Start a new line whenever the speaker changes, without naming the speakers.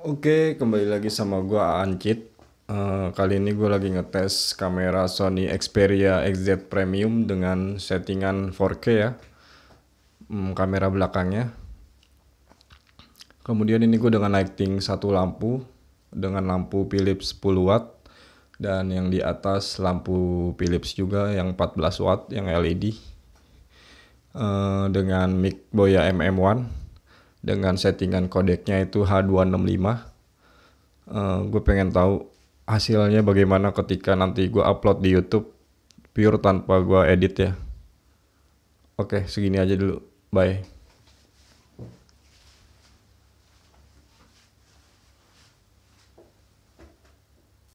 Oke, kembali lagi sama gue Ancit. Uh, kali ini gue lagi ngetes kamera Sony Xperia XZ Premium dengan settingan 4K ya, hmm, kamera belakangnya. Kemudian ini gue dengan lighting satu lampu dengan lampu Philips 10 watt dan yang di atas lampu Philips juga yang 14 watt yang LED uh, eh, dengan mic Boya MM1 dengan settingan kodeknya itu H265. Uh, gue pengen tahu hasilnya bagaimana ketika nanti gue upload di YouTube pure tanpa gue edit ya. Oke, segini aja dulu. Bye.